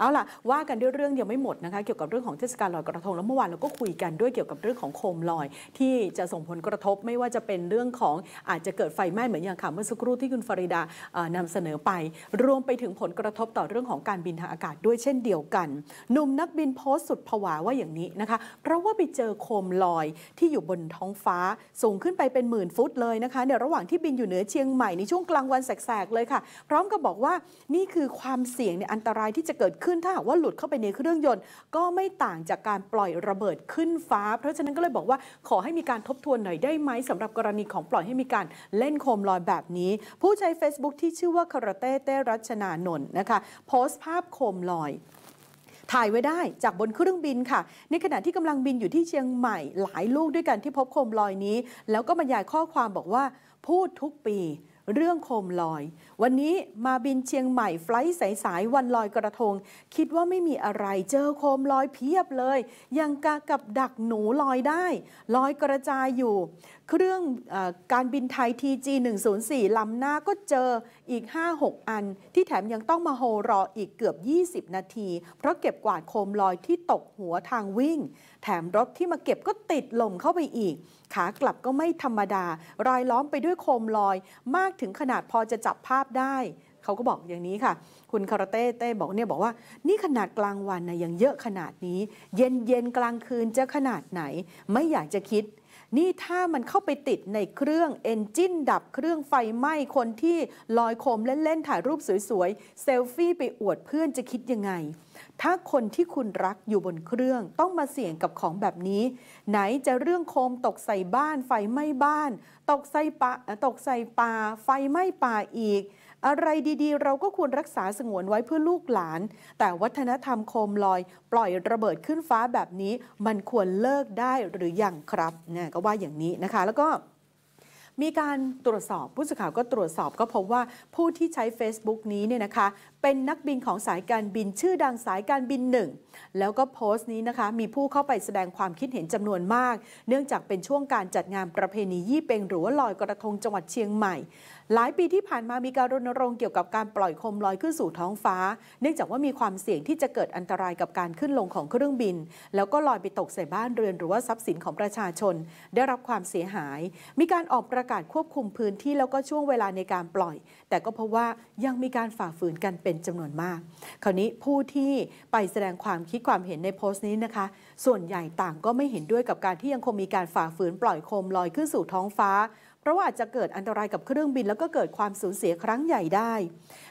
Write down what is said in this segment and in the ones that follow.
เอาล่ะว่ากันด้วยเรื่องยังไม่หมดนะคะ เกี่ยวกับเรื่องของเทศกาลลอยกระทงแล้วเมื่อวานเราก็คุยกันด้วยเกี่ยวกับเรื่องของโคมลอย ที่จะส่งผลกระทบไม่ว่าจะเป็นเรื่องของอาจจะเกิดไฟไหม้เหมือนอย่างข่าวเมื่อสักครู่ที่คุณฟริดานำเสนอไป รวมไปถึงผลกระทบต่อเรื่องของการบินทางอากาศ ด้วยเช่นเดียวกันหนุ่มนักบินโพสต์สุดผวาว่าอย่างนี้นะคะเพราะว่าไปเจอโคมลอยที่อยู่บนท้องฟ้าสูงขึ้นไปเป็นหมื่นฟุตเลยนะคะในระหว่างที่บินอยู่เหนือเชียงใหม่ในช่วงกลางวันแสกๆเลยค่ะพร้อมกับบอกว่านี่คือความเสี่ยงในอันตรายที่จะเกิดขึ้นึ้นถ้าหากว่าหลุดเข้าไปในเครื่องยนต์ ก็ไม่ต่างจากการปล่อยระเบิดขึ้นฟ้า เพราะฉะนั้นก็เลยบอกว่าขอให้มีการทบทวนหน่อยได้ไหมสำหรับกรณีของปล่อยให้มีการเล่นโคมลอยแบบนี้ ผู้ใช้ Facebook ที่ชื่อว่าคาราเต้เต้รัชนานนท์นะคะโพสต์ภาพโคมลอย ถ่ายไว้ได้จากบนเครื่องบินค่ะ ในขณะที่กำลังบินอยู่ที่เชียงใหม่ หลายลูกด้วยกันที่พบโคมลอยนี้ แล้วก็บรรยายข้อความบอกว่าพูดทุกปีเรื่องโคมลอย วันนี้มาบินเชียงใหม่ ไฟล์สายๆวันลอยกระทง คิดว่าไม่มีอะไร เจอโคมลอยเพียบเลย ยังกากับดักหนูลอยได้ ลอยกระจายอยู่ เครื่องอการบินไทย TG 104 ลำหน้าก็เจออีก 5-6 อัน ที่แถมยังต้องมาโฮรออีกเกือบ 20 นาที เพราะเก็บกวาดโคมลอยที่ตกหัวทางวิ่ง แถมรถที่มาเก็บก็ติดลมเข้าไปอีก ขากลับก็ไม่ธรรมดารายล้อมไปด้วยโคมลอยมากถึงขนาดพอจะจับภาพได้ เขาก็บอกอย่างนี้ค่ะ คุณคาราเต้เต้บอกเนี่ยบอกว่า นี่ขนาดกลางวันนะยังเยอะขนาดนี้ เย็นเย็นกลางคืนจะขนาดไหน ไม่อยากจะคิดนี่ถ้ามันเข้าไปติดในเครื่อง เอนจินดับเครื่องไฟไหม้ คนที่ลอยโคมเล่น ๆ ถ่ายรูปสวย ๆ เซลฟี่ไปอวดเพื่อนจะคิดยังไง ถ้าคนที่คุณรักอยู่บนเครื่องต้องมาเสี่ยงกับของแบบนี้ ไหนจะเรื่องโคมตกใส่บ้านไฟไหม้บ้าน ตกใส่ปลาตกใส่ป่า ไฟไหม้ป่าอีกอะไรดีๆ เราก็ควรรักษาสงวนไว้เพื่อลูกหลาน แต่วัฒนธรรมโคมลอย ปล่อยระเบิดขึ้นฟ้าแบบนี้ มันควรเลิกได้หรือยังครับเนี่ยก็ว่าอย่างนี้นะคะ แล้วก็มีการตรวจสอบ ผู้สื่อข่าวก็ตรวจสอบก็พบว่าผู้ที่ใช้ Facebook นี้เนี่ยนะคะเป็นนักบินของสายการบินชื่อดังสายการบินหนึ่ง แล้วก็โพสต์นี้นะคะ มีผู้เข้าไปแสดงความคิดเห็นจำนวนมาก เนื่องจากเป็นช่วงการจัดงานประเพณียี่เป็งหรือว่าลอยกระทงจังหวัดเชียงใหม่ หลายปีที่ผ่านมามีการรณรงค์เกี่ยวกับการปล่อยคมลอยขึ้นสู่ท้องฟ้า เนื่องจากว่ามีความเสี่ยงที่จะเกิดอันตรายกับการขึ้นลงของเครื่องบิน แล้วก็ลอยไปตกใส่บ้าน เรือนหรือว่าทรัพย์สินของประชาชน ได้รับความเสียหาย มีการออกประการควบคุมพื้นที่แล้วก็ช่วงเวลาในการปล่อย แต่ก็เพราะว่ายังมีการฝ่าฝืนกันเป็นจำนวนมากคราวนี้ผู้ที่ไปแสดงความคิดความเห็นในโพสต์นี้นะคะ ส่วนใหญ่ต่างก็ไม่เห็นด้วยกับการที่ยังคงมีการฝ่าฝืนปล่อยโคมลอยขึ้นสู่ท้องฟ้าเพราะว่าอาจจะเกิดอันตรายกับเครื่องบินแล้วก็เกิดความสูญเสียครั้งใหญ่ได้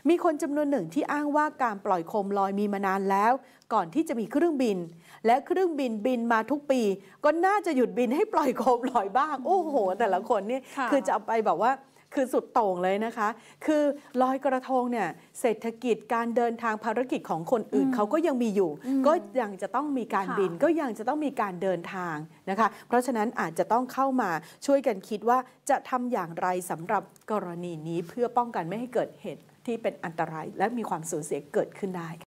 มีคนจำนวนหนึ่งที่อ้างว่าการปล่อยโคมลอยมีมานานแล้ว ก่อนที่จะมีเครื่องบิน และเครื่องบินบินมาทุกปีก็น่าจะหยุดบินให้ปล่อยโคมลอยบ้าง โอ้โห แต่ละคนนี่คือจะเอาไปแบบว่าคือสุดโต่งเลยนะคะ คือลอยกระทงเนี่ยเศรษฐกิจการเดินทางภารกิจของคนอื่นเขาก็ยังมีอยู่ ก็ยังจะต้องมีการบิน ก็ยังจะต้องมีการเดินทางนะคะ เพราะฉะนั้นอาจจะต้องเข้ามาช่วยกันคิดว่าจะทำอย่างไรสำหรับกรณีนี้เพื่อป้องกันไม่ให้เกิดเหตุที่เป็นอันตรายและมีความสูญเสียเกิดขึ้นได้